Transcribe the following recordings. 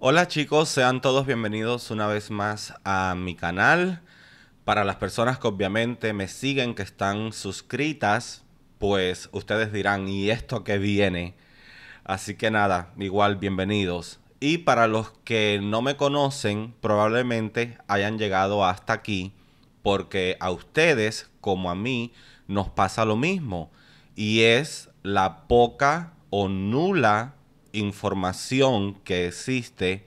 Hola chicos, sean todos bienvenidos una vez más a mi canal. Para las personas que obviamente me siguen, que están suscritas, pues ustedes dirán, ¿y esto qué viene? Así que nada, igual bienvenidos. Y para los que no me conocen, probablemente hayan llegado hasta aquí, porque a ustedes, como a mí, nos pasa lo mismo. Y es la poca o nula información que existe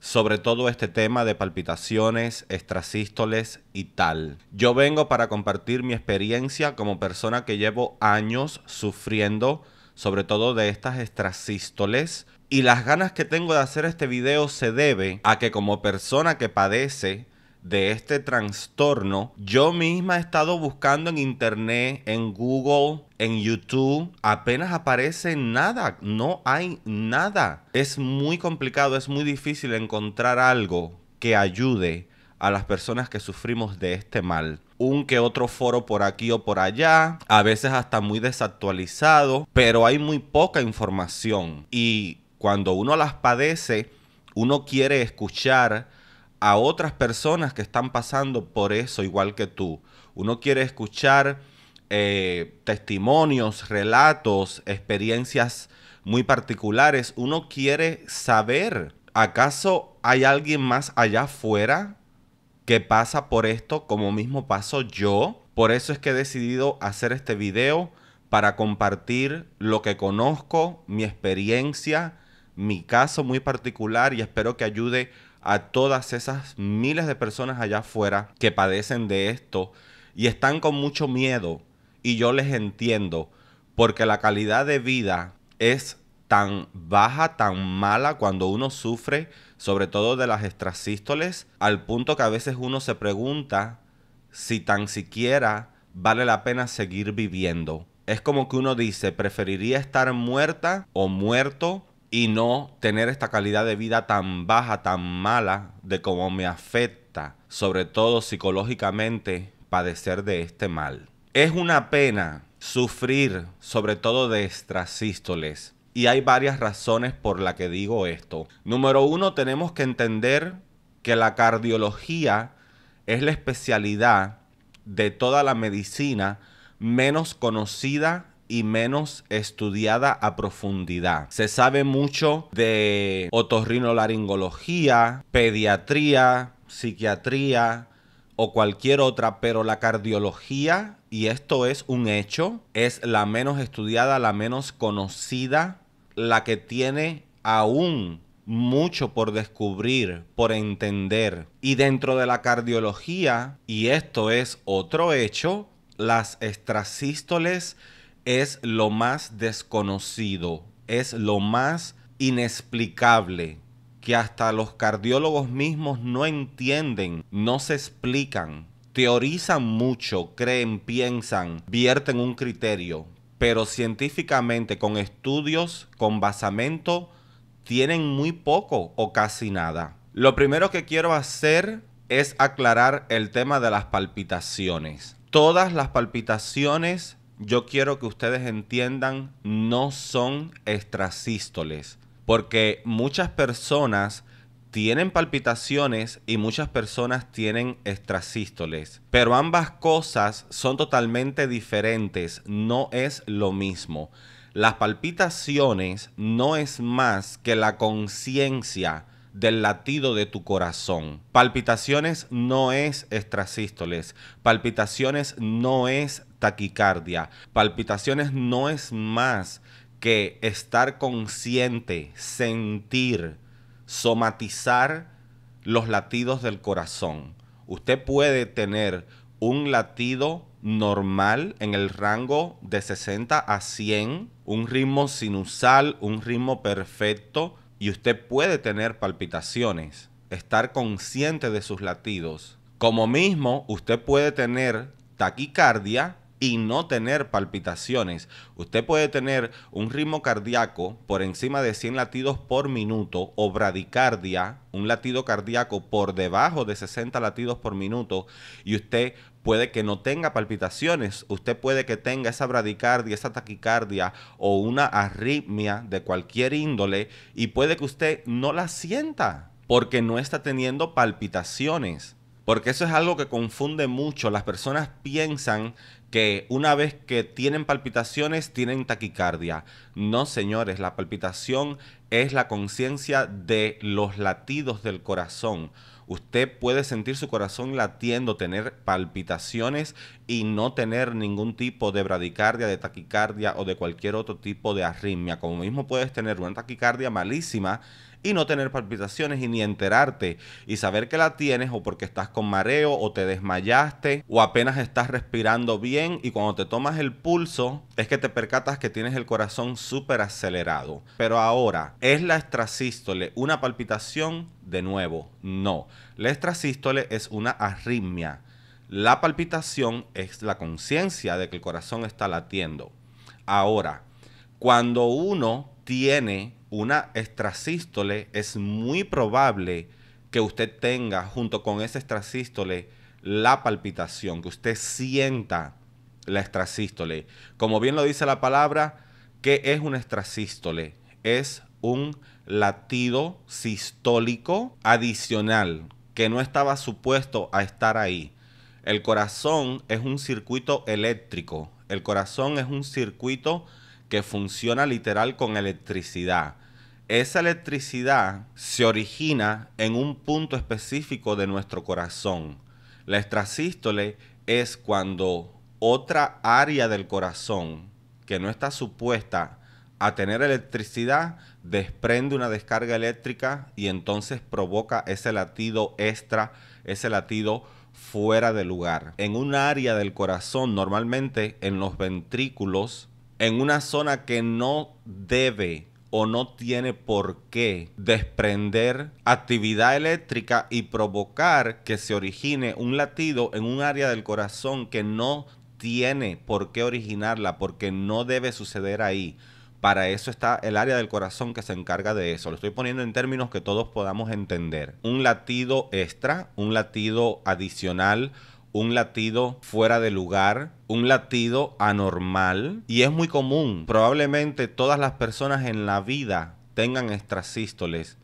sobre todo este tema de palpitaciones, extrasístoles y tal. Yo vengo para compartir mi experiencia como persona que llevo años sufriendo sobre todo de estas extrasístoles y las ganas que tengo de hacer este video se debe a que como persona que padece de este trastorno, yo misma he estado buscando en internet, en Google, en YouTube, apenas aparece nada, no hay nada. Es muy complicado, es muy difícil encontrar algo que ayude a las personas que sufrimos de este mal. Un que otro foro por aquí o por allá, a veces hasta muy desactualizado, pero hay muy poca información y cuando uno las padece, uno quiere escuchar a otras personas que están pasando por eso igual que tú. Uno quiere escuchar eh, testimonios, relatos, experiencias muy particulares. Uno quiere saber, ¿acaso hay alguien más allá afuera que pasa por esto como mismo paso yo? Por eso es que he decidido hacer este video para compartir lo que conozco, mi experiencia, mi caso muy particular y espero que ayude a todas esas miles de personas allá afuera que padecen de esto y están con mucho miedo y yo les entiendo porque la calidad de vida es tan baja, tan mala cuando uno sufre, sobre todo de las extrasístoles, al punto que a veces uno se pregunta si tan siquiera vale la pena seguir viviendo. Es como que uno dice, preferiría estar muerta o muerto y no tener esta calidad de vida tan baja, tan mala, de cómo me afecta, sobre todo psicológicamente, padecer de este mal. Es una pena sufrir, sobre todo de estrasístoles. Y hay varias razones por la que digo esto. Número uno, tenemos que entender que la cardiología es la especialidad de toda la medicina menos conocida y menos estudiada a profundidad. Se sabe mucho de otorrinolaringología, pediatría, psiquiatría o cualquier otra, pero la cardiología, y esto es un hecho, es la menos estudiada, la menos conocida, la que tiene aún mucho por descubrir, por entender. Y dentro de la cardiología, y esto es otro hecho, las extrasístoles es lo más desconocido, es lo más inexplicable, que hasta los cardiólogos mismos no entienden, no se explican, teorizan mucho, creen, piensan, vierten un criterio, pero científicamente con estudios, con basamento, tienen muy poco o casi nada. Lo primero que quiero hacer es aclarar el tema de las palpitaciones. Todas las palpitaciones yo quiero que ustedes entiendan, no son extrasístoles, porque muchas personas tienen palpitaciones y muchas personas tienen extrasístoles, pero ambas cosas son totalmente diferentes, no es lo mismo. Las palpitaciones no es más que la conciencia del latido de tu corazón. Palpitaciones no es extrasístoles, palpitaciones no es taquicardia, palpitaciones no es más que estar consciente, sentir, somatizar los latidos del corazón. Usted puede tener un latido normal en el rango de 60 a 100, un ritmo sinusal, un ritmo perfecto, y usted puede tener palpitaciones, estar consciente de sus latidos. Como mismo, usted puede tener taquicardia y no tener palpitaciones. Usted puede tener un ritmo cardíaco por encima de 100 latidos por minuto o bradicardia, un latido cardíaco por debajo de 60 latidos por minuto y usted puede que no tenga palpitaciones, usted puede que tenga esa bradicardia, esa taquicardia o una arritmia de cualquier índole y puede que usted no la sienta porque no está teniendo palpitaciones. Porque eso es algo que confunde mucho. Las personas piensan que una vez que tienen palpitaciones tienen taquicardia. No, señores, la palpitación es la conciencia de los latidos del corazón usted puede sentir su corazón latiendo, tener palpitaciones y no tener ningún tipo de bradicardia, de taquicardia o de cualquier otro tipo de arritmia. Como mismo puedes tener una taquicardia malísima y no tener palpitaciones y ni enterarte y saber que la tienes o porque estás con mareo o te desmayaste o apenas estás respirando bien y cuando te tomas el pulso es que te percatas que tienes el corazón súper acelerado. Pero ahora, ¿es la extrasístole una palpitación? De nuevo, no. La extrasístole es una arritmia. La palpitación es la conciencia de que el corazón está latiendo. Ahora, cuando uno tiene una extrasístole, es muy probable que usted tenga junto con esa extrasístole la palpitación, que usted sienta la extrasístole. Como bien lo dice la palabra, ¿qué es una extrasístole? Es un latido sistólico adicional que no estaba supuesto a estar ahí. El corazón es un circuito eléctrico. El corazón es un circuito que funciona literal con electricidad esa electricidad se origina en un punto específico de nuestro corazón. La extrasístole es cuando otra área del corazón que no está supuesta a tener electricidad desprende una descarga eléctrica y entonces provoca ese latido extra, ese latido fuera de lugar. En un área del corazón, normalmente en los ventrículos, en una zona que no debe o no tiene por qué desprender actividad eléctrica y provocar que se origine un latido en un área del corazón que no tiene por qué originarla, porque no debe suceder ahí. Para eso está el área del corazón que se encarga de eso. Lo estoy poniendo en términos que todos podamos entender. Un latido extra, un latido adicional un latido fuera de lugar, un latido anormal y es muy común. Probablemente todas las personas en la vida tengan extrasístoles.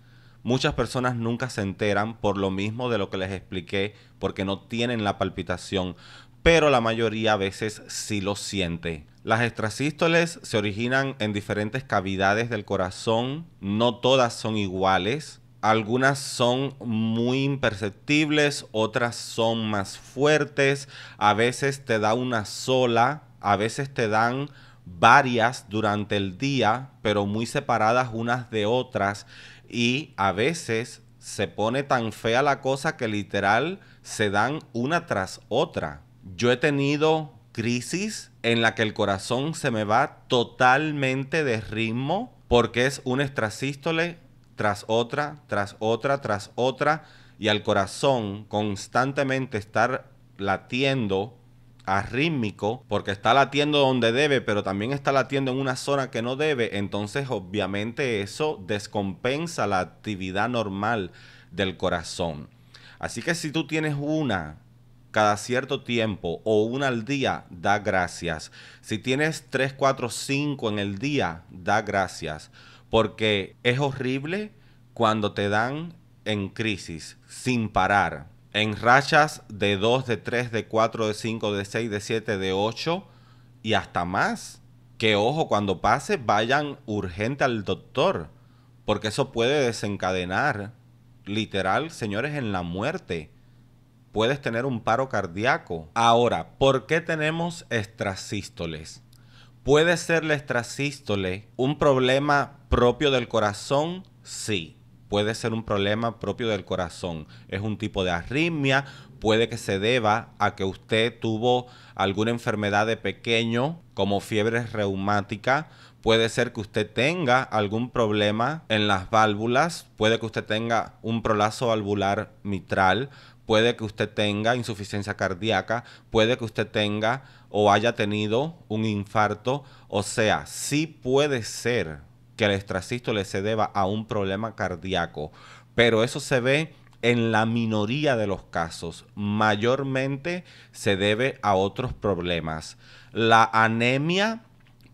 Muchas personas nunca se enteran por lo mismo de lo que les expliqué porque no tienen la palpitación, pero la mayoría a veces sí lo siente. Las extrasístoles se originan en diferentes cavidades del corazón, no todas son iguales algunas son muy imperceptibles, otras son más fuertes, a veces te da una sola, a veces te dan varias durante el día, pero muy separadas unas de otras y a veces se pone tan fea la cosa que literal se dan una tras otra. Yo he tenido crisis en la que el corazón se me va totalmente de ritmo porque es un extrasístole tras otra, tras otra, tras otra, y al corazón constantemente estar latiendo a rítmico porque está latiendo donde debe, pero también está latiendo en una zona que no debe, entonces obviamente eso descompensa la actividad normal del corazón. Así que si tú tienes una cada cierto tiempo o una al día, da gracias. Si tienes 3, cuatro cinco en el día, da gracias. Porque es horrible cuando te dan en crisis, sin parar, en rachas de 2, de 3, de 4, de 5, de 6, de 7, de 8 y hasta más. Que ojo, cuando pase, vayan urgente al doctor, porque eso puede desencadenar, literal, señores, en la muerte. Puedes tener un paro cardíaco. Ahora, ¿por qué tenemos extrasístoles? ¿Puede ser la extrasístole un problema propio del corazón? Sí puede ser un problema propio del corazón. Es un tipo de arritmia, puede que se deba a que usted tuvo alguna enfermedad de pequeño, como fiebre reumática, puede ser que usted tenga algún problema en las válvulas, puede que usted tenga un prolazo valvular mitral, puede que usted tenga insuficiencia cardíaca, puede que usted tenga o haya tenido un infarto, o sea, sí puede ser que el estrasístole se deba a un problema cardíaco, pero eso se ve en la minoría de los casos. Mayormente se debe a otros problemas. La anemia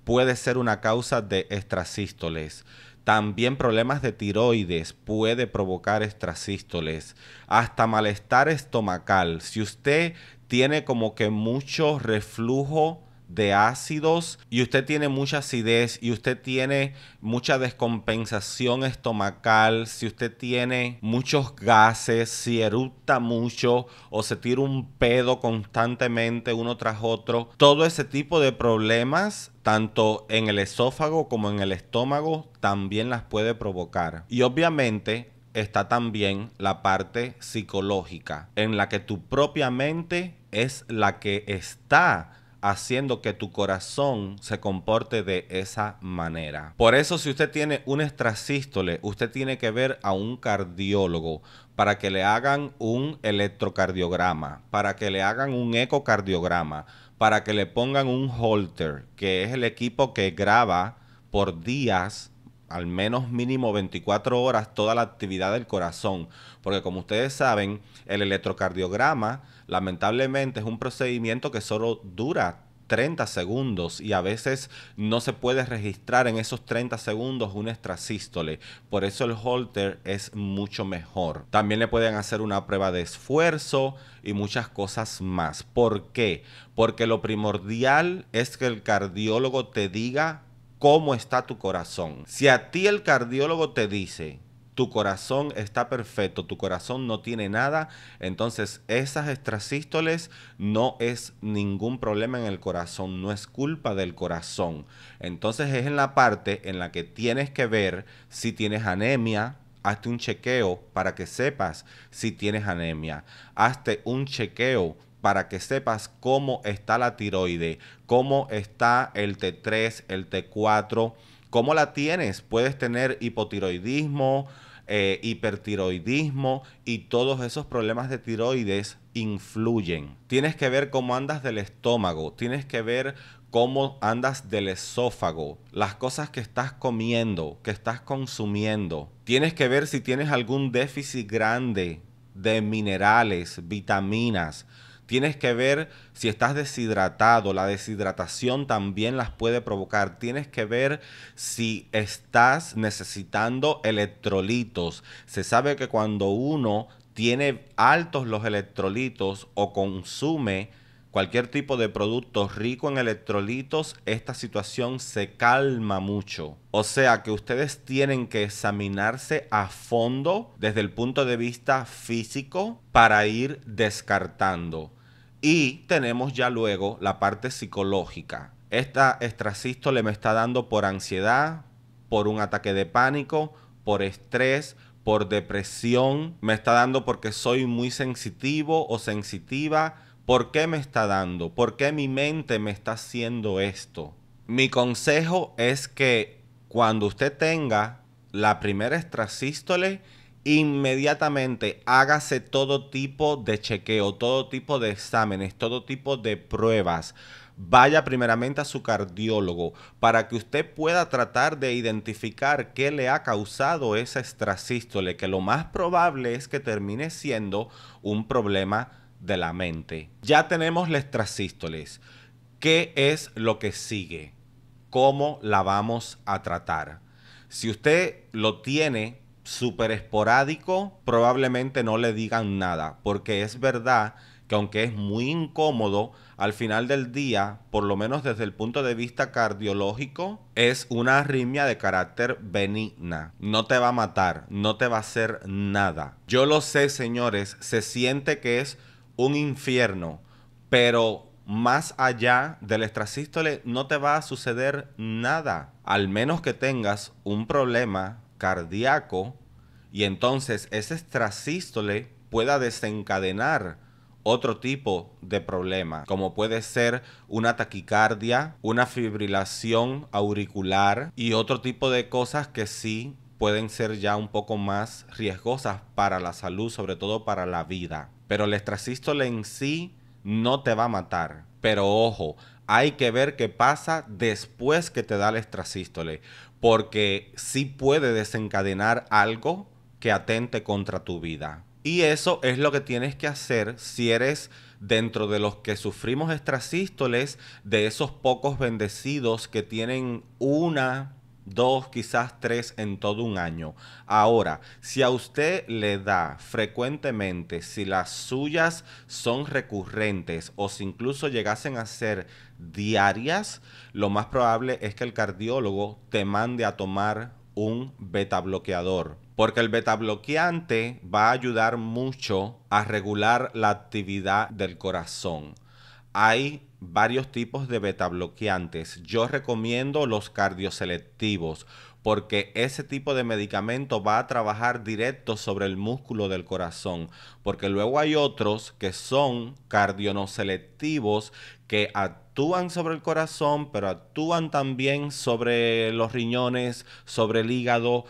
puede ser una causa de estrasístoles. También problemas de tiroides puede provocar estrasístoles. Hasta malestar estomacal. Si usted tiene como que mucho reflujo de ácidos y usted tiene mucha acidez y usted tiene mucha descompensación estomacal, si usted tiene muchos gases, si eructa mucho o se tira un pedo constantemente uno tras otro, todo ese tipo de problemas tanto en el esófago como en el estómago también las puede provocar. Y obviamente está también la parte psicológica, en la que tu propia mente es la que está haciendo que tu corazón se comporte de esa manera. Por eso si usted tiene un estrasístole, usted tiene que ver a un cardiólogo para que le hagan un electrocardiograma, para que le hagan un ecocardiograma, para que le pongan un holter, que es el equipo que graba por días al menos mínimo 24 horas toda la actividad del corazón, porque como ustedes saben, el electrocardiograma lamentablemente es un procedimiento que solo dura 30 segundos y a veces no se puede registrar en esos 30 segundos un extrasístole. Por eso el holter es mucho mejor. También le pueden hacer una prueba de esfuerzo y muchas cosas más. ¿Por qué? Porque lo primordial es que el cardiólogo te diga cómo está tu corazón. Si a ti el cardiólogo te dice tu corazón está perfecto, tu corazón no tiene nada, entonces esas extrasístoles no es ningún problema en el corazón, no es culpa del corazón. Entonces es en la parte en la que tienes que ver si tienes anemia, hazte un chequeo para que sepas si tienes anemia, hazte un chequeo para que sepas cómo está la tiroide, cómo está el T3, el T4, ¿Cómo la tienes? Puedes tener hipotiroidismo, eh, hipertiroidismo y todos esos problemas de tiroides influyen. Tienes que ver cómo andas del estómago, tienes que ver cómo andas del esófago, las cosas que estás comiendo, que estás consumiendo. Tienes que ver si tienes algún déficit grande de minerales, vitaminas. Tienes que ver si estás deshidratado, la deshidratación también las puede provocar. Tienes que ver si estás necesitando electrolitos. Se sabe que cuando uno tiene altos los electrolitos o consume cualquier tipo de producto rico en electrolitos, esta situación se calma mucho. O sea que ustedes tienen que examinarse a fondo desde el punto de vista físico para ir descartando. Y tenemos ya luego la parte psicológica. Esta estrasístole me está dando por ansiedad, por un ataque de pánico, por estrés, por depresión, me está dando porque soy muy sensitivo o sensitiva. ¿Por qué me está dando? ¿Por qué mi mente me está haciendo esto? Mi consejo es que cuando usted tenga la primera extrasístole, inmediatamente hágase todo tipo de chequeo, todo tipo de exámenes, todo tipo de pruebas. Vaya primeramente a su cardiólogo para que usted pueda tratar de identificar qué le ha causado esa estrasístole, que lo más probable es que termine siendo un problema de la mente. Ya tenemos la extrasístoles. ¿Qué es lo que sigue? ¿Cómo la vamos a tratar? Si usted lo tiene súper esporádico, probablemente no le digan nada, porque es verdad que aunque es muy incómodo, al final del día, por lo menos desde el punto de vista cardiológico, es una arritmia de carácter benigna. No te va a matar, no te va a hacer nada. Yo lo sé, señores, se siente que es un infierno, pero más allá del estrasístole... no te va a suceder nada, al menos que tengas un problema cardíaco y entonces ese extrasístole pueda desencadenar otro tipo de problema, como puede ser una taquicardia, una fibrilación auricular y otro tipo de cosas que sí pueden ser ya un poco más riesgosas para la salud, sobre todo para la vida. Pero el extrasístole en sí no te va a matar. Pero ojo, hay que ver qué pasa después que te da el extrasístole, porque sí puede desencadenar algo que atente contra tu vida. Y eso es lo que tienes que hacer si eres dentro de los que sufrimos estrasístoles, de esos pocos bendecidos que tienen una dos, quizás tres en todo un año. Ahora, si a usted le da frecuentemente, si las suyas son recurrentes o si incluso llegasen a ser diarias, lo más probable es que el cardiólogo te mande a tomar un beta bloqueador. Porque el beta bloqueante va a ayudar mucho a regular la actividad del corazón. Hay varios tipos de beta bloqueantes. Yo recomiendo los cardioselectivos porque ese tipo de medicamento va a trabajar directo sobre el músculo del corazón, porque luego hay otros que son cardionoselectivos que actúan sobre el corazón, pero actúan también sobre los riñones, sobre el hígado,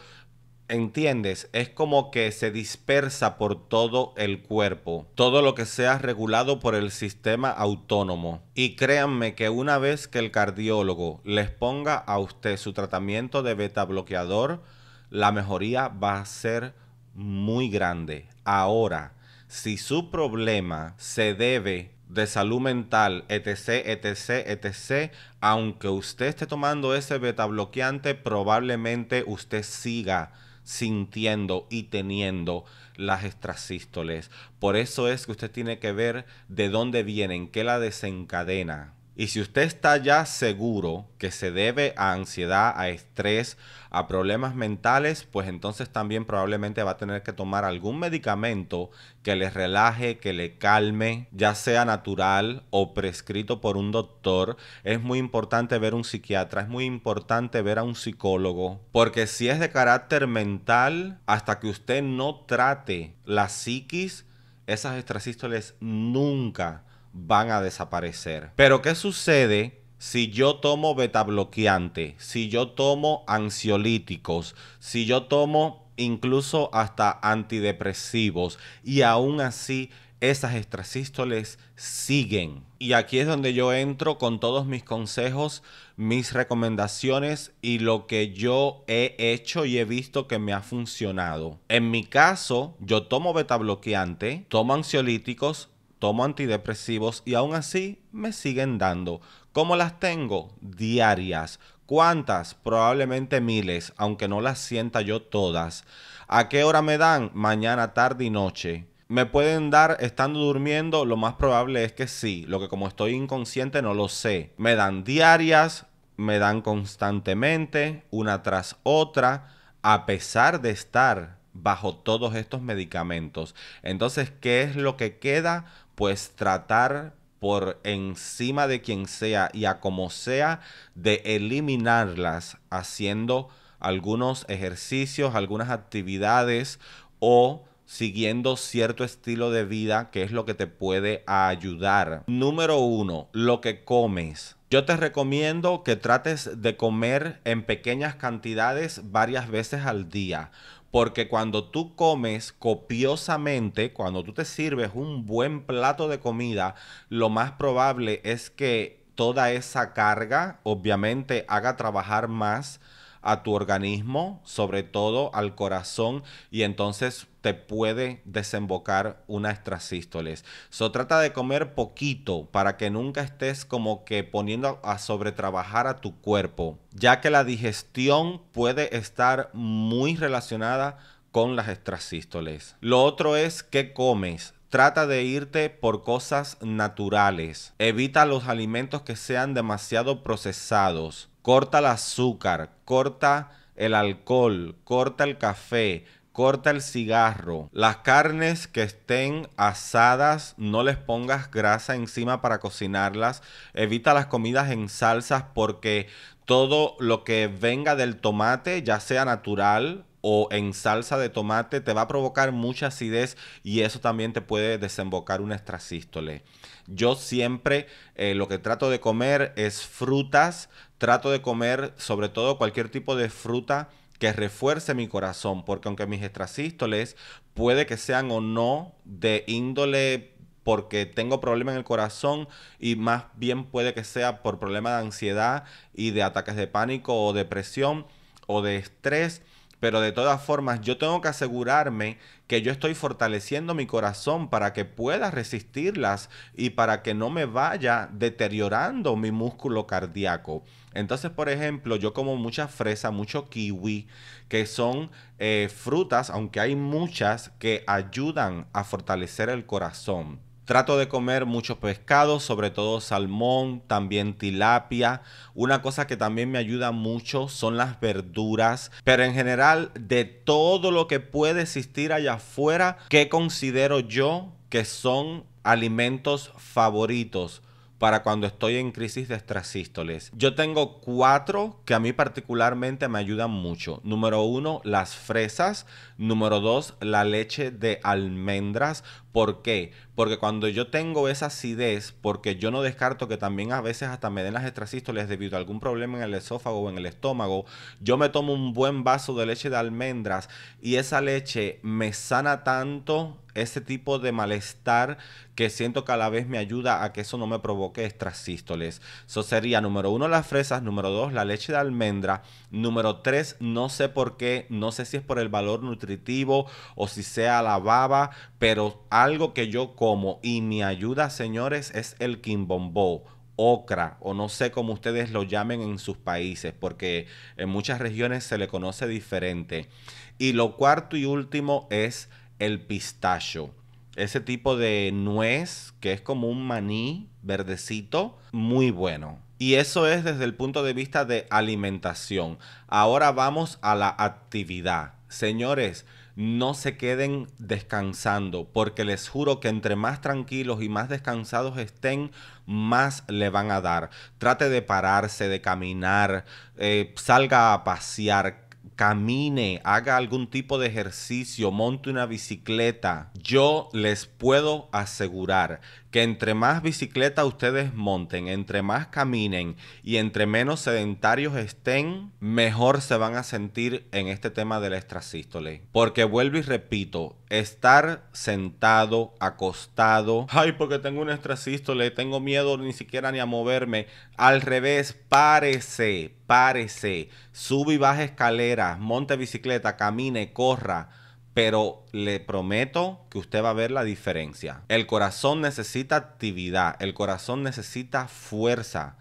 ¿Entiendes? Es como que se dispersa por todo el cuerpo, todo lo que sea regulado por el sistema autónomo. Y créanme que una vez que el cardiólogo les ponga a usted su tratamiento de beta bloqueador, la mejoría va a ser muy grande. Ahora, si su problema se debe de salud mental, etc, etc, etc, aunque usted esté tomando ese beta bloqueante, probablemente usted siga sintiendo y teniendo las extrasístoles. Por eso es que usted tiene que ver de dónde vienen, qué la desencadena. Y si usted está ya seguro que se debe a ansiedad, a estrés, a problemas mentales, pues entonces también probablemente va a tener que tomar algún medicamento que le relaje, que le calme, ya sea natural o prescrito por un doctor. Es muy importante ver un psiquiatra, es muy importante ver a un psicólogo, porque si es de carácter mental, hasta que usted no trate la psiquis, esas extrasístoles nunca van a desaparecer. Pero ¿qué sucede si yo tomo beta bloqueante, si yo tomo ansiolíticos, si yo tomo incluso hasta antidepresivos y aún así esas extrasístoles siguen. Y aquí es donde yo entro con todos mis consejos, mis recomendaciones y lo que yo he hecho y he visto que me ha funcionado. En mi caso, yo tomo beta bloqueante, tomo ansiolíticos, tomo antidepresivos y aún así me siguen dando. ¿Cómo las tengo? Diarias. ¿Cuántas? Probablemente miles, aunque no las sienta yo todas. ¿A qué hora me dan? Mañana, tarde y noche. ¿Me pueden dar estando durmiendo? Lo más probable es que sí. Lo que como estoy inconsciente no lo sé. Me dan diarias, me dan constantemente, una tras otra, a pesar de estar bajo todos estos medicamentos. Entonces, ¿qué es lo que queda pues tratar por encima de quien sea y a como sea de eliminarlas haciendo algunos ejercicios, algunas actividades o siguiendo cierto estilo de vida que es lo que te puede ayudar. Número uno, lo que comes. Yo te recomiendo que trates de comer en pequeñas cantidades varias veces al día. Porque cuando tú comes copiosamente, cuando tú te sirves un buen plato de comida, lo más probable es que toda esa carga, obviamente, haga trabajar más a tu organismo, sobre todo al corazón, y entonces te puede desembocar una extrasístoles. So, trata de comer poquito para que nunca estés como que poniendo a sobretrabajar a tu cuerpo, ya que la digestión puede estar muy relacionada con las extrasístoles. Lo otro es qué comes. Trata de irte por cosas naturales. Evita los alimentos que sean demasiado procesados corta el azúcar, corta el alcohol, corta el café, corta el cigarro. Las carnes que estén asadas, no les pongas grasa encima para cocinarlas. Evita las comidas en salsas porque todo lo que venga del tomate, ya sea natural o en salsa de tomate, te va a provocar mucha acidez y eso también te puede desembocar una extrasístole. Yo siempre eh, lo que trato de comer es frutas, trato de comer sobre todo cualquier tipo de fruta que refuerce mi corazón, porque aunque mis extrasístoles puede que sean o no de índole porque tengo problema en el corazón y más bien puede que sea por problema de ansiedad y de ataques de pánico o depresión o de estrés, pero de todas formas yo tengo que asegurarme que yo estoy fortaleciendo mi corazón para que pueda resistirlas y para que no me vaya deteriorando mi músculo cardíaco. Entonces, por ejemplo, yo como mucha fresa, mucho kiwi, que son eh, frutas, aunque hay muchas que ayudan a fortalecer el corazón. Trato de comer muchos pescados, sobre todo salmón, también tilapia. Una cosa que también me ayuda mucho son las verduras. Pero en general, de todo lo que puede existir allá afuera, que considero yo que son alimentos favoritos? para cuando estoy en crisis de extrasístoles. Yo tengo cuatro que a mí particularmente me ayudan mucho. Número uno, las fresas. Número dos, la leche de almendras. ¿Por qué? Porque cuando yo tengo esa acidez, porque yo no descarto que también a veces hasta me den las extrasístoles debido a algún problema en el esófago o en el estómago, yo me tomo un buen vaso de leche de almendras y esa leche me sana tanto ese tipo de malestar que siento cada vez me ayuda a que eso no me provoque extrasístoles. Eso sería número uno las fresas, número dos la leche de almendra, número tres no sé por qué, no sé si es por el valor nutritivo o si sea la baba, pero algo que yo como y me ayuda, señores, es el quimbombó ocra o no sé cómo ustedes lo llamen en sus países, porque en muchas regiones se le conoce diferente. Y lo cuarto y último es el pistacho. Ese tipo de nuez que es como un maní verdecito, muy bueno. Y eso es desde el punto de vista de alimentación. Ahora vamos a la actividad. Señores, no se queden descansando, porque les juro que entre más tranquilos y más descansados estén, más le van a dar. Trate de pararse, de caminar, eh, salga a pasear, camine, haga algún tipo de ejercicio, monte una bicicleta, yo les puedo asegurar que entre más bicicleta ustedes monten, entre más caminen y entre menos sedentarios estén, mejor se van a sentir en este tema de la extrasístole. Porque vuelvo y repito, estar sentado, acostado, ay, porque tengo una extrasístole, tengo miedo ni siquiera ni a moverme. Al revés, párese, párese, sube y baja escaleras, monte bicicleta, camine, corra pero le prometo que usted va a ver la diferencia. El corazón necesita actividad, el corazón necesita fuerza.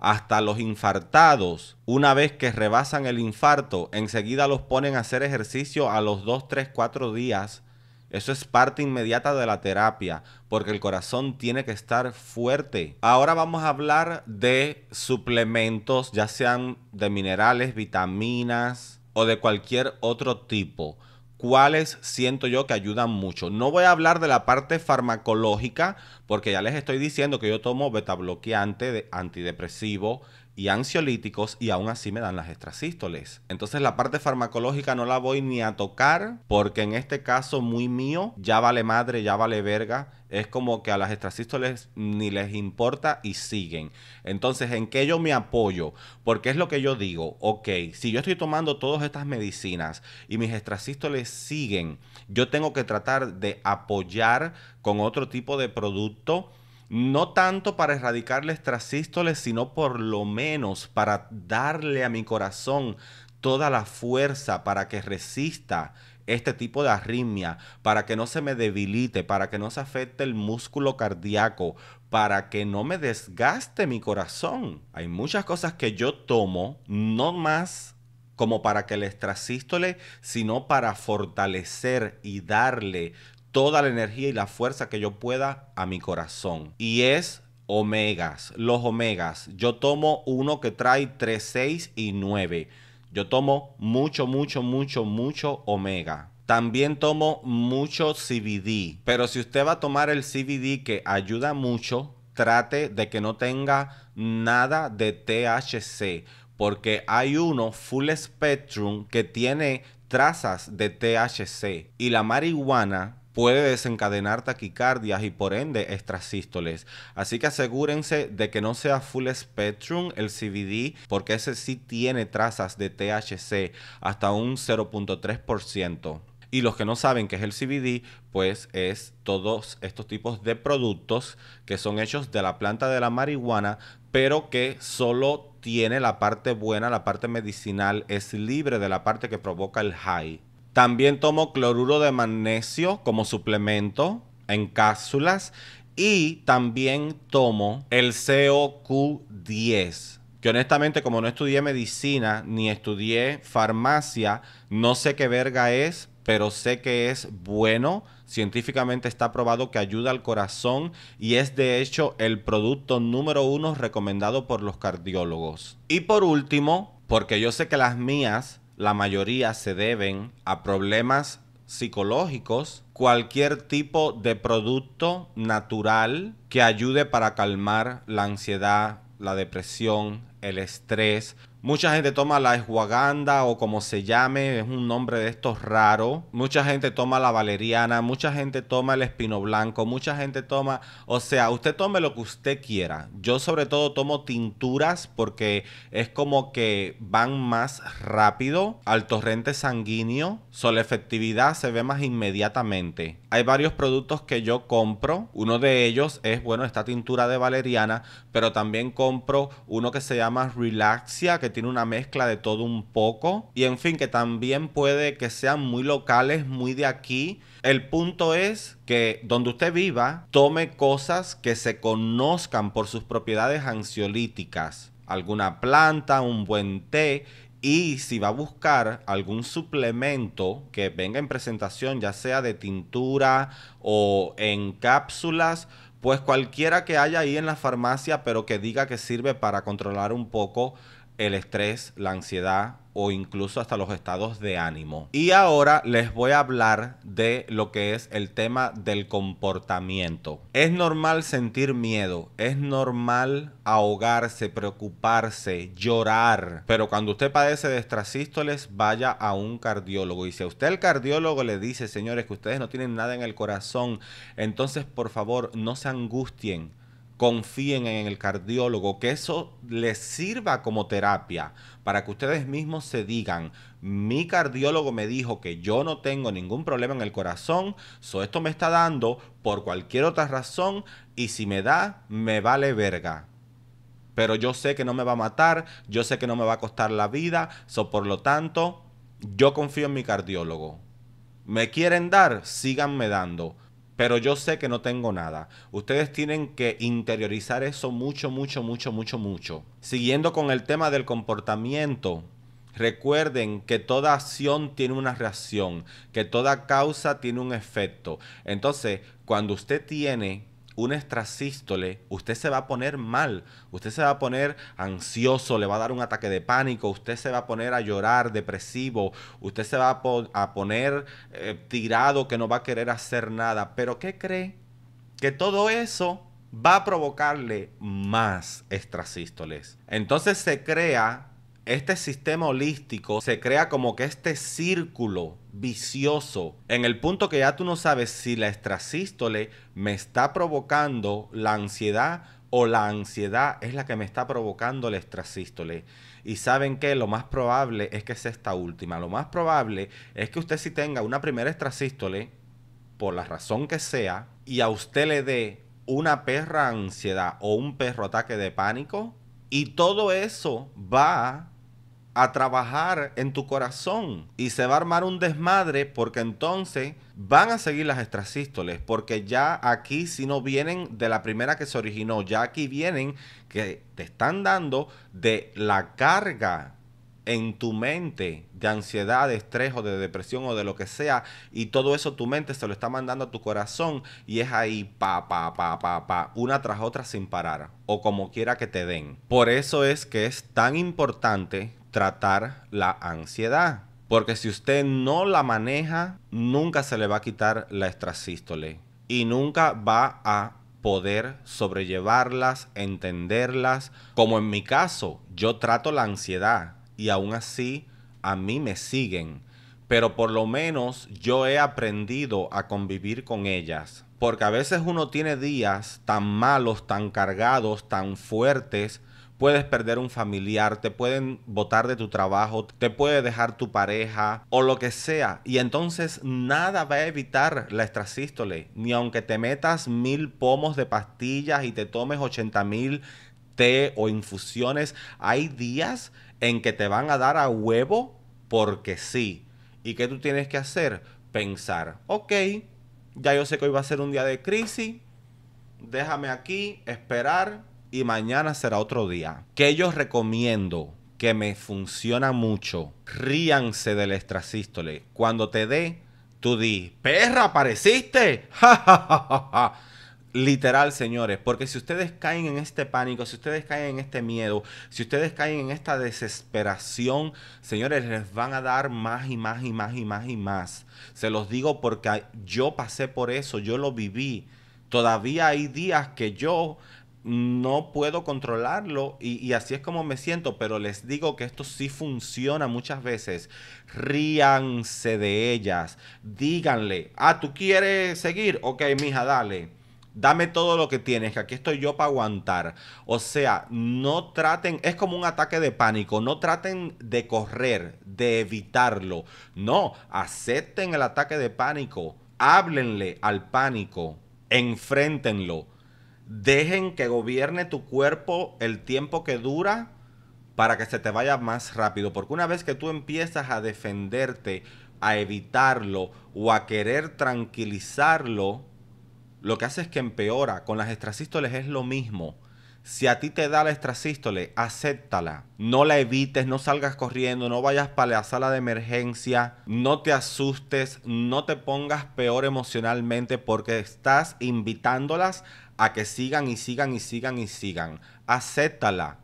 Hasta los infartados, una vez que rebasan el infarto, enseguida los ponen a hacer ejercicio a los 2, 3, 4 días. Eso es parte inmediata de la terapia, porque el corazón tiene que estar fuerte. Ahora vamos a hablar de suplementos, ya sean de minerales, vitaminas o de cualquier otro tipo. Cuáles siento yo que ayudan mucho. No voy a hablar de la parte farmacológica, porque ya les estoy diciendo que yo tomo beta bloqueante, de antidepresivo, y ansiolíticos y aún así me dan las extrasístoles. Entonces la parte farmacológica no la voy ni a tocar porque en este caso muy mío ya vale madre, ya vale verga. Es como que a las extrasístoles ni les importa y siguen. Entonces, ¿en qué yo me apoyo? Porque es lo que yo digo, ok, si yo estoy tomando todas estas medicinas y mis extrasístoles siguen, yo tengo que tratar de apoyar con otro tipo de producto no tanto para erradicar la extrasístole, sino por lo menos para darle a mi corazón toda la fuerza para que resista este tipo de arritmia, para que no se me debilite, para que no se afecte el músculo cardíaco, para que no me desgaste mi corazón. Hay muchas cosas que yo tomo, no más como para que el extrasístole, sino para fortalecer y darle toda la energía y la fuerza que yo pueda a mi corazón. Y es omegas, los omegas. Yo tomo uno que trae 3, 6 y 9. Yo tomo mucho, mucho, mucho, mucho omega. También tomo mucho CBD. Pero si usted va a tomar el CBD que ayuda mucho, trate de que no tenga nada de THC. Porque hay uno full spectrum que tiene trazas de THC. Y la marihuana puede desencadenar taquicardias y por ende extrasístoles. Así que asegúrense de que no sea full spectrum el CBD porque ese sí tiene trazas de THC hasta un 0.3%. Y los que no saben qué es el CBD, pues es todos estos tipos de productos que son hechos de la planta de la marihuana, pero que solo tiene la parte buena, la parte medicinal, es libre de la parte que provoca el high. También tomo cloruro de magnesio como suplemento en cápsulas y también tomo el COQ10. Que honestamente, como no estudié medicina ni estudié farmacia, no sé qué verga es, pero sé que es bueno. Científicamente está probado que ayuda al corazón y es de hecho el producto número uno recomendado por los cardiólogos. Y por último, porque yo sé que las mías la mayoría se deben a problemas psicológicos, cualquier tipo de producto natural que ayude para calmar la ansiedad, la depresión, el estrés, Mucha gente toma la esguaganda o como se llame, es un nombre de estos raro. Mucha gente toma la valeriana, mucha gente toma el espino blanco, mucha gente toma, o sea, usted tome lo que usted quiera. Yo sobre todo tomo tinturas porque es como que van más rápido al torrente sanguíneo, Su efectividad se ve más inmediatamente. Hay varios productos que yo compro, uno de ellos es, bueno, esta tintura de valeriana, pero también compro uno que se llama Relaxia, que tiene una mezcla de todo un poco. Y en fin, que también puede que sean muy locales, muy de aquí. El punto es que donde usted viva, tome cosas que se conozcan por sus propiedades ansiolíticas. Alguna planta, un buen té. Y si va a buscar algún suplemento que venga en presentación, ya sea de tintura o en cápsulas, pues cualquiera que haya ahí en la farmacia, pero que diga que sirve para controlar un poco el estrés, la ansiedad o incluso hasta los estados de ánimo. Y ahora les voy a hablar de lo que es el tema del comportamiento. Es normal sentir miedo, es normal ahogarse, preocuparse, llorar, pero cuando usted padece de estrasístoles vaya a un cardiólogo. Y si a usted el cardiólogo le dice, señores, que ustedes no tienen nada en el corazón, entonces por favor no se angustien confíen en el cardiólogo, que eso les sirva como terapia para que ustedes mismos se digan, mi cardiólogo me dijo que yo no tengo ningún problema en el corazón, so esto me está dando por cualquier otra razón y si me da, me vale verga. Pero yo sé que no me va a matar, yo sé que no me va a costar la vida, so por lo tanto, yo confío en mi cardiólogo. ¿Me quieren dar? Síganme dando pero yo sé que no tengo nada. Ustedes tienen que interiorizar eso mucho, mucho, mucho, mucho, mucho. Siguiendo con el tema del comportamiento, recuerden que toda acción tiene una reacción, que toda causa tiene un efecto. Entonces, cuando usted tiene un extrasístole, usted se va a poner mal, usted se va a poner ansioso, le va a dar un ataque de pánico, usted se va a poner a llorar, depresivo, usted se va a, poner eh, tirado que no va a querer hacer nada. Pero ¿qué cree? Que todo eso va a provocarle más extrasístoles. Entonces se crea este sistema holístico, se crea como que este círculo vicioso en el punto que ya tú no sabes si la extrasístole me está provocando la ansiedad o la ansiedad es la que me está provocando la extrasístole. Y saben que lo más probable es que sea esta última. Lo más probable es que usted si tenga una primera extrasístole, por la razón que sea, y a usted le dé una perra ansiedad o un perro ataque de pánico, y todo eso va a trabajar en tu corazón y se va a armar un desmadre porque entonces van a seguir las extrasístoles porque ya aquí si no vienen de la primera que se originó, ya aquí vienen que te están dando de la carga en tu mente de ansiedad, de estrés o de depresión o de lo que sea y todo eso tu mente se lo está mandando a tu corazón y es ahí pa pa pa pa pa una tras otra sin parar o como quiera que te den. Por eso es que es tan importante tratar la ansiedad. Porque si usted no la maneja, nunca se le va a quitar la extrasístole y nunca va a poder sobrellevarlas, entenderlas. Como en mi caso, yo trato la ansiedad y aún así a mí me siguen. Pero por lo menos yo he aprendido a convivir con ellas. Porque a veces uno tiene días tan malos, tan cargados, tan fuertes, puedes perder un familiar, te pueden botar de tu trabajo, te puede dejar tu pareja o lo que sea. Y entonces nada va a evitar la extrasístole, ni aunque te metas mil pomos de pastillas y te tomes 80 mil té o infusiones. Hay días en que te van a dar a huevo porque sí. ¿Y qué tú tienes que hacer? Pensar, ok, ya yo sé que hoy va a ser un día de crisis, déjame aquí, esperar, y mañana será otro día. Que yo recomiendo que me funciona mucho. Ríanse del extrasístole. Cuando te dé, tú di, perra, apareciste. ¡Ja, ja, ja, Literal, señores, porque si ustedes caen en este pánico, si ustedes caen en este miedo, si ustedes caen en esta desesperación, señores, les van a dar más y más y más y más y más. Se los digo porque yo pasé por eso, yo lo viví. Todavía hay días que yo no puedo controlarlo y, así es como me siento, pero les digo que esto sí funciona muchas veces. Ríanse de ellas, díganle, ah, tú quieres seguir, ok, mija, dale. Dame todo lo que tienes, que aquí estoy yo para aguantar. O sea, no traten, es como un ataque de pánico, no traten de correr, de evitarlo. No, acepten el ataque de pánico, háblenle al pánico, enfréntenlo dejen que gobierne tu cuerpo el tiempo que dura para que se te vaya más rápido. Porque una vez que tú empiezas a defenderte, a evitarlo o a querer tranquilizarlo, lo que hace es que empeora. Con las extrasístoles es lo mismo. Si a ti te da la extrasístole, acéptala. No la evites, no salgas corriendo, no vayas para la sala de emergencia, no te asustes, no te pongas peor emocionalmente porque estás invitándolas a que sigan y sigan y sigan y sigan. Acéptala.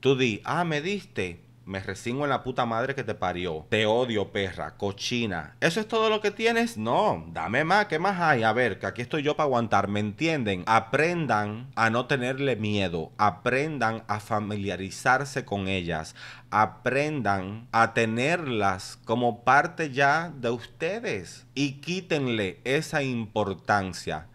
Tú di, ah, me diste. Me resigno en la puta madre que te parió. Te odio, perra, cochina. ¿Eso es todo lo que tienes? No, dame más, ¿qué más hay? A ver, que aquí estoy yo para aguantar, ¿me entienden? Aprendan a no tenerle miedo, aprendan a familiarizarse con ellas, aprendan a tenerlas como parte ya de ustedes y quítenle esa importancia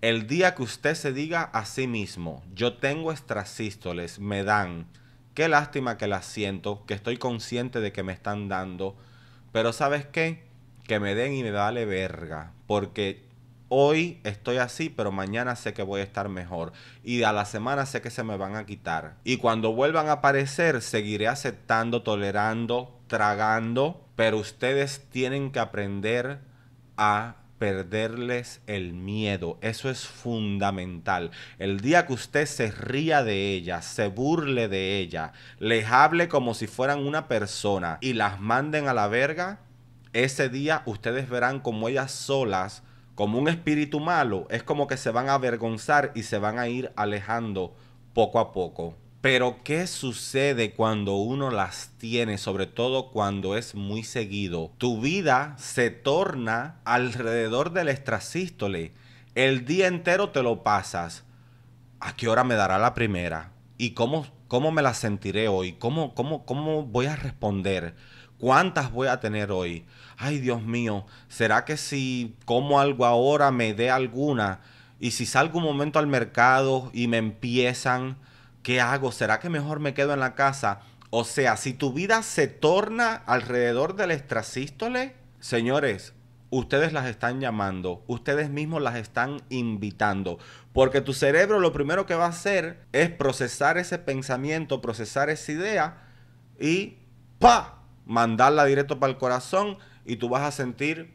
el día que usted se diga a sí mismo, yo tengo sístoles me dan, qué lástima que las siento, que estoy consciente de que me están dando, pero ¿sabes qué? Que me den y me dale verga, porque hoy estoy así, pero mañana sé que voy a estar mejor. Y a la semana sé que se me van a quitar. Y cuando vuelvan a aparecer, seguiré aceptando, tolerando, tragando. Pero ustedes tienen que aprender a perderles el miedo. Eso es fundamental. El día que usted se ría de ella, se burle de ella, les hable como si fueran una persona y las manden a la verga, ese día ustedes verán como ellas solas, como un espíritu malo, es como que se van a avergonzar y se van a ir alejando poco a poco. Pero ¿qué sucede cuando uno las tiene, sobre todo cuando es muy seguido? Tu vida se torna alrededor del extrasístole. El día entero te lo pasas. ¿A qué hora me dará la primera? ¿Y cómo, cómo me la sentiré hoy? ¿Cómo, cómo, ¿Cómo voy a responder? ¿Cuántas voy a tener hoy? Ay, Dios mío, ¿será que si como algo ahora me dé alguna? Y si salgo un momento al mercado y me empiezan ¿qué hago? ¿Será que mejor me quedo en la casa? O sea, si tu vida se torna alrededor del estrasístole, señores, ustedes las están llamando, ustedes mismos las están invitando, porque tu cerebro lo primero que va a hacer es procesar ese pensamiento, procesar esa idea y ¡pa! mandarla directo para el corazón y tú vas a sentir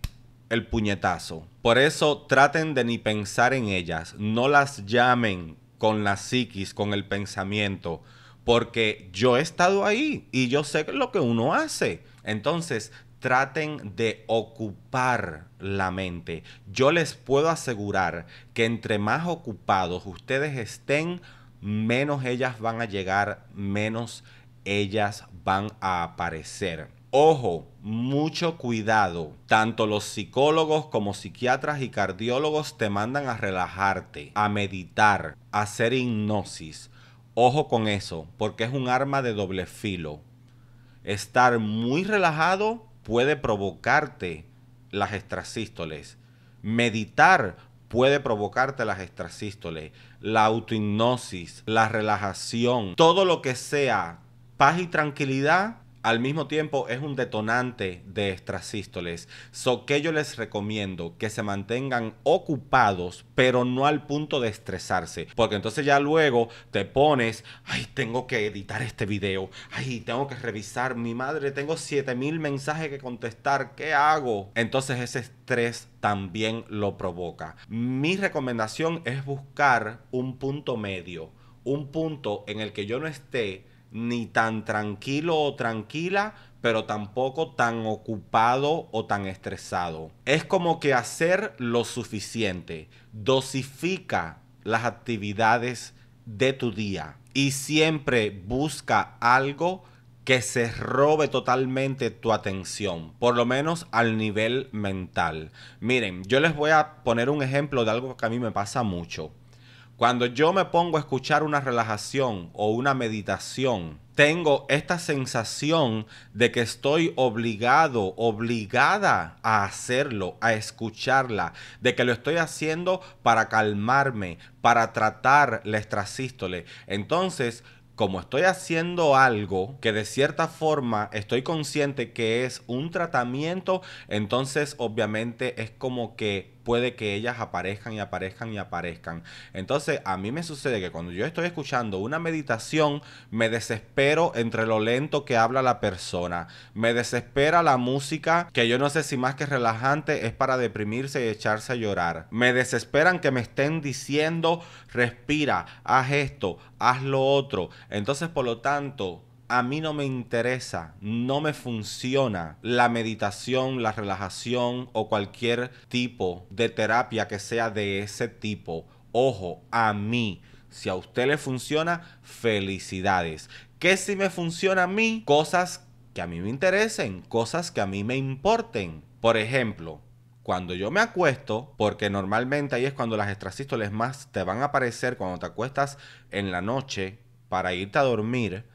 el puñetazo. Por eso traten de ni pensar en ellas, no las llamen, con la psiquis, con el pensamiento, porque yo he estado ahí y yo sé lo que uno hace. Entonces, traten de ocupar la mente. Yo les puedo asegurar que entre más ocupados ustedes estén, menos ellas van a llegar, menos ellas van a aparecer. Ojo, mucho cuidado. Tanto los psicólogos como psiquiatras y cardiólogos te mandan a relajarte, a meditar, a hacer hipnosis. Ojo con eso, porque es un arma de doble filo. Estar muy relajado puede provocarte las extrasístoles. Meditar puede provocarte las extrasístoles, la autohipnosis, la relajación, todo lo que sea paz y tranquilidad al mismo tiempo es un detonante de estrasístoles. So que yo les recomiendo que se mantengan ocupados, pero no al punto de estresarse, porque entonces ya luego te pones, ay, tengo que editar este video, ay, tengo que revisar, mi madre, tengo 7000 mensajes que contestar, ¿qué hago? Entonces ese estrés también lo provoca. Mi recomendación es buscar un punto medio, un punto en el que yo no esté ni tan tranquilo o tranquila, pero tampoco tan ocupado o tan estresado. Es como que hacer lo suficiente. Dosifica las actividades de tu día y siempre busca algo que se robe totalmente tu atención, por lo menos al nivel mental. Miren, yo les voy a poner un ejemplo de algo que a mí me pasa mucho. Cuando yo me pongo a escuchar una relajación o una meditación, tengo esta sensación de que estoy obligado, obligada a hacerlo, a escucharla, de que lo estoy haciendo para calmarme, para tratar la estrasístole. Entonces, como estoy haciendo algo que de cierta forma estoy consciente que es un tratamiento, entonces obviamente es como que puede que ellas aparezcan y aparezcan y aparezcan. Entonces, a mí me sucede que cuando yo estoy escuchando una meditación, me desespero entre lo lento que habla la persona. Me desespera la música, que yo no sé si más que relajante es para deprimirse y echarse a llorar. Me desesperan que me estén diciendo, respira, haz esto, haz lo otro. Entonces, por lo tanto, a mí no me interesa, no me funciona la meditación, la relajación o cualquier tipo de terapia que sea de ese tipo. Ojo, a mí. Si a usted le funciona, felicidades. ¿Qué si me funciona a mí? Cosas que a mí me interesen, cosas que a mí me importen. Por ejemplo, cuando yo me acuesto, porque normalmente ahí es cuando las extrasístoles más te van a aparecer cuando te acuestas en la noche para irte a dormir,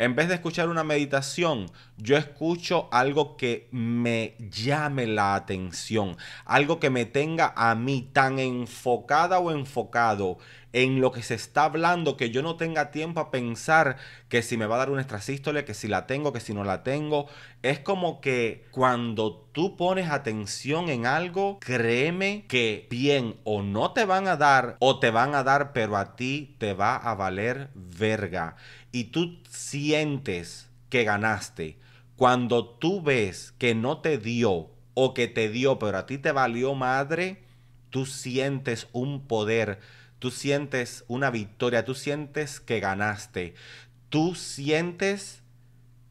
en vez de escuchar una meditación, yo escucho algo que me llame la atención, algo que me tenga a mí tan enfocada o enfocado en lo que se está hablando, que yo no tenga tiempo a pensar que si me va a dar una extrasístole, que si la tengo, que si no la tengo. Es como que cuando tú pones atención en algo, créeme que bien o no te van a dar o te van a dar, pero a ti te va a valer verga. Y tú sientes que ganaste. Cuando tú ves que no te dio o que te dio, pero a ti te valió madre, tú sientes un poder tú sientes una victoria, tú sientes que ganaste, tú sientes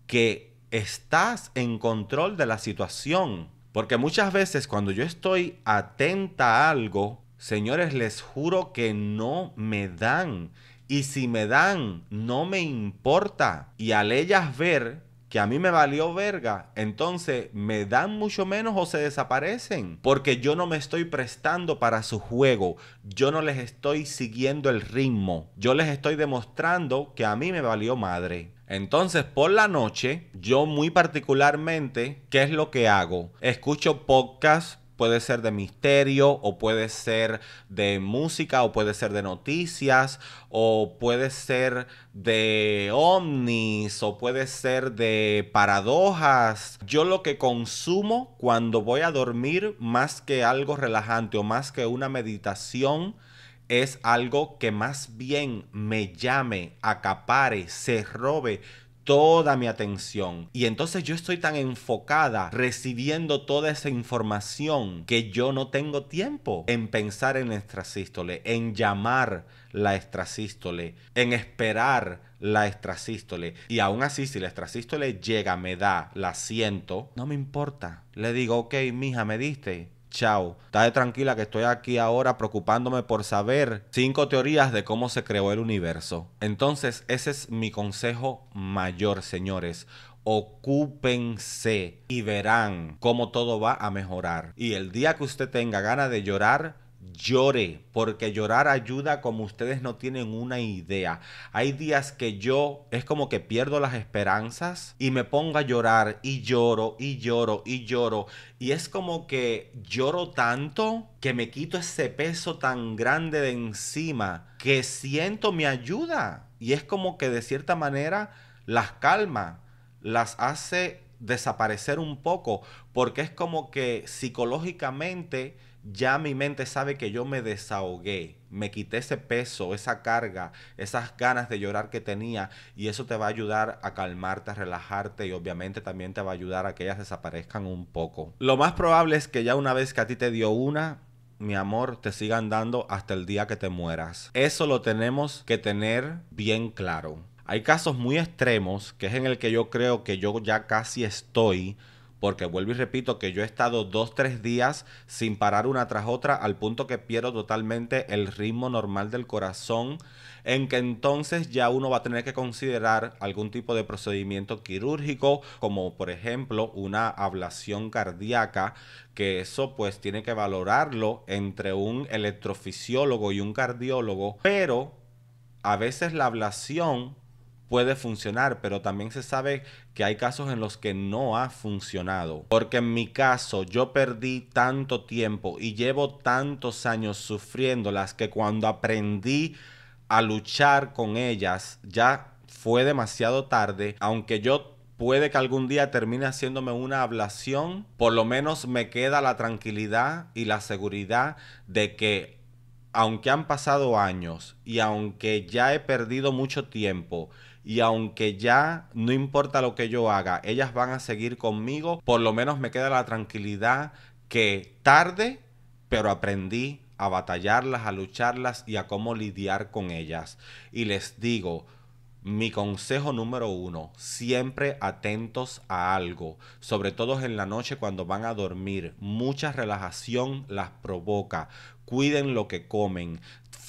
que estás en control de la situación. Porque muchas veces cuando yo estoy atenta a algo, señores, les juro que no me dan. Y si me dan, no me importa. Y al ellas ver que a mí me valió verga, entonces me dan mucho menos o se desaparecen, porque yo no me estoy prestando para su juego, yo no les estoy siguiendo el ritmo, yo les estoy demostrando que a mí me valió madre. Entonces por la noche, yo muy particularmente, ¿qué es lo que hago? Escucho podcasts puede ser de misterio o puede ser de música o puede ser de noticias o puede ser de ovnis o puede ser de paradojas. Yo lo que consumo cuando voy a dormir más que algo relajante o más que una meditación es algo que más bien me llame, acapare, se robe toda mi atención. Y entonces yo estoy tan enfocada recibiendo toda esa información que yo no tengo tiempo en pensar en la extrasístole, en llamar la extrasístole, en esperar la extrasístole. Y aún así, si la extrasístole llega, me da, la siento, no me importa. Le digo, ok, mija, me diste, Chao. de tranquila que estoy aquí ahora preocupándome por saber cinco teorías de cómo se creó el universo. Entonces, ese es mi consejo mayor, señores ocúpense y verán cómo todo va a mejorar. Y el día que usted tenga ganas de llorar, llore, porque llorar ayuda como ustedes no tienen una idea. Hay días que yo es como que pierdo las esperanzas y me pongo a llorar y lloro y lloro y lloro. Y es como que lloro tanto que me quito ese peso tan grande de encima que siento mi ayuda. Y es como que de cierta manera las calma, las hace desaparecer un poco, porque es como que psicológicamente ya mi mente sabe que yo me desahogué, me quité ese peso, esa carga, esas ganas de llorar que tenía y eso te va a ayudar a calmarte, a relajarte y obviamente también te va a ayudar a que ellas desaparezcan un poco. Lo más probable es que ya una vez que a ti te dio una, mi amor, te sigan dando hasta el día que te mueras. Eso lo tenemos que tener bien claro. Hay casos muy extremos, que es en el que yo creo que yo ya casi estoy, porque vuelvo y repito que yo he estado dos, tres días sin parar una tras otra, al punto que pierdo totalmente el ritmo normal del corazón, en que entonces ya uno va a tener que considerar algún tipo de procedimiento quirúrgico, como por ejemplo una ablación cardíaca, que eso pues tiene que valorarlo entre un electrofisiólogo y un cardiólogo, pero a veces la ablación puede funcionar, pero también se sabe que hay casos en los que no ha funcionado. Porque en mi caso yo perdí tanto tiempo y llevo tantos años sufriéndolas que cuando aprendí a luchar con ellas ya fue demasiado tarde, aunque yo puede que algún día termine haciéndome una ablación, por lo menos me queda la tranquilidad y la seguridad de que aunque han pasado años y aunque ya he perdido mucho tiempo y aunque ya no importa lo que yo haga, ellas van a seguir conmigo, por lo menos me queda la tranquilidad que tarde, pero aprendí a batallarlas, a lucharlas y a cómo lidiar con ellas. Y les digo, mi consejo número uno, siempre atentos a algo, sobre todo en la noche cuando van a dormir. Mucha relajación las provoca. Cuiden lo que comen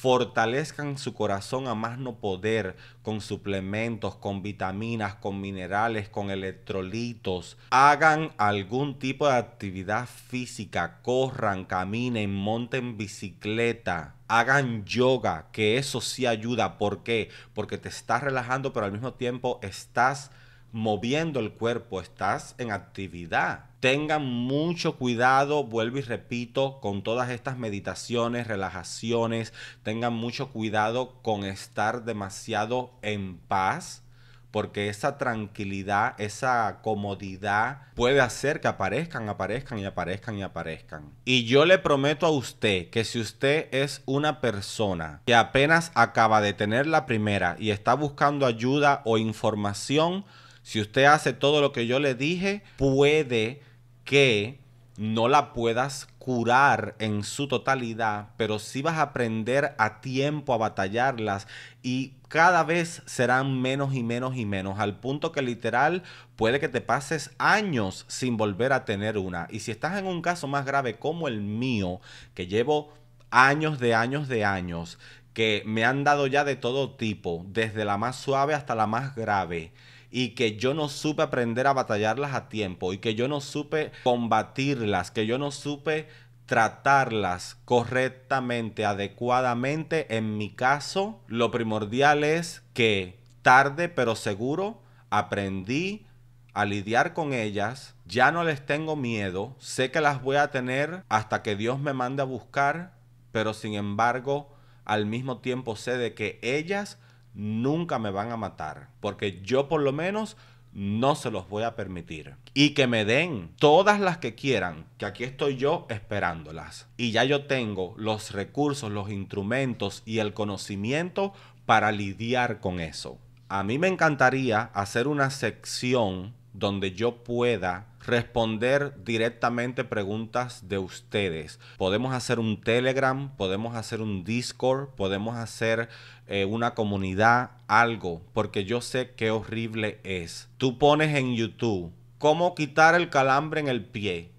fortalezcan su corazón a más no poder con suplementos, con vitaminas, con minerales, con electrolitos. Hagan algún tipo de actividad física, corran, caminen, monten bicicleta. Hagan yoga, que eso sí ayuda. ¿Por qué? Porque te estás relajando, pero al mismo tiempo estás moviendo el cuerpo, estás en actividad. Tengan mucho cuidado, vuelvo y repito, con todas estas meditaciones, relajaciones, tengan mucho cuidado con estar demasiado en paz. Porque esa tranquilidad, esa comodidad puede hacer que aparezcan, aparezcan y aparezcan y aparezcan. Y yo le prometo a usted que si usted es una persona que apenas acaba de tener la primera y está buscando ayuda o información, si usted hace todo lo que yo le dije, puede que no la puedas curar en su totalidad, pero sí vas a aprender a tiempo a batallarlas y cada vez serán menos y menos y menos, al punto que literal puede que te pases años sin volver a tener una. Y si estás en un caso más grave como el mío, que llevo años de años de años, que me han dado ya de todo tipo, desde la más suave hasta la más grave, y que yo no supe aprender a batallarlas a tiempo y que yo no supe combatirlas, que yo no supe tratarlas correctamente, adecuadamente. En mi caso, lo primordial es que tarde pero seguro aprendí a lidiar con ellas, ya no les tengo miedo, sé que las voy a tener hasta que Dios me mande a buscar, pero sin embargo, al mismo tiempo sé de que ellas nunca me van a matar, porque yo por lo menos no se los voy a permitir. Y que me den todas las que quieran, que aquí estoy yo esperándolas. Y ya yo tengo los recursos, los instrumentos y el conocimiento para lidiar con eso. A mí me encantaría hacer una sección donde yo pueda responder directamente preguntas de ustedes. Podemos hacer un Telegram, podemos hacer un Discord, podemos hacer eh, una comunidad, algo, porque yo sé qué horrible es. Tú pones en YouTube cómo quitar el calambre en el pie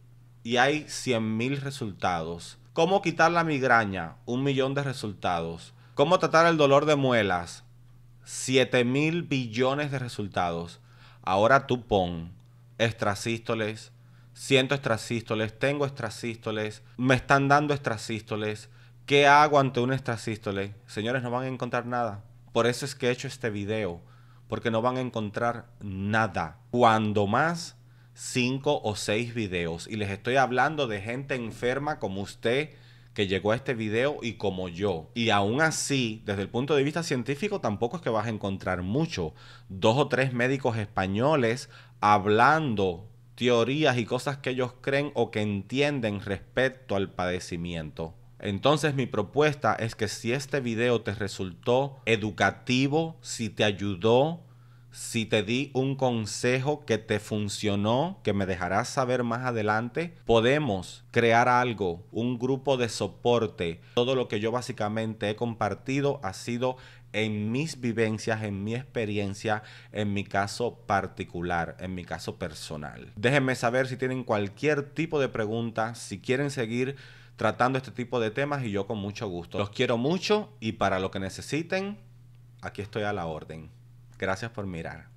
y hay 100.000 resultados. Cómo quitar la migraña, un millón de resultados. Cómo tratar el dolor de muelas, 7 mil billones de resultados. Ahora tú pones, extrasístoles, siento extrasístoles, tengo extrasístoles, me están dando extrasístoles, ¿qué hago ante un extrasístole? Señores, no van a encontrar nada. Por eso es que he hecho este video, porque no van a encontrar nada. Cuando más, cinco o seis videos. Y les estoy hablando de gente enferma como usted que llegó a este video y como yo. Y aún así, desde el punto de vista científico, tampoco es que vas a encontrar mucho. Dos o tres médicos españoles hablando teorías y cosas que ellos creen o que entienden respecto al padecimiento. Entonces mi propuesta es que si este video te resultó educativo, si te ayudó, si te di un consejo que te funcionó, que me dejarás saber más adelante, podemos crear algo, un grupo de soporte. Todo lo que yo básicamente he compartido ha sido en mis vivencias, en mi experiencia, en mi caso particular, en mi caso personal. Déjenme saber si tienen cualquier tipo de pregunta, si quieren seguir tratando este tipo de temas y yo con mucho gusto. Los quiero mucho y para lo que necesiten, aquí estoy a la orden. Gracias por mirar.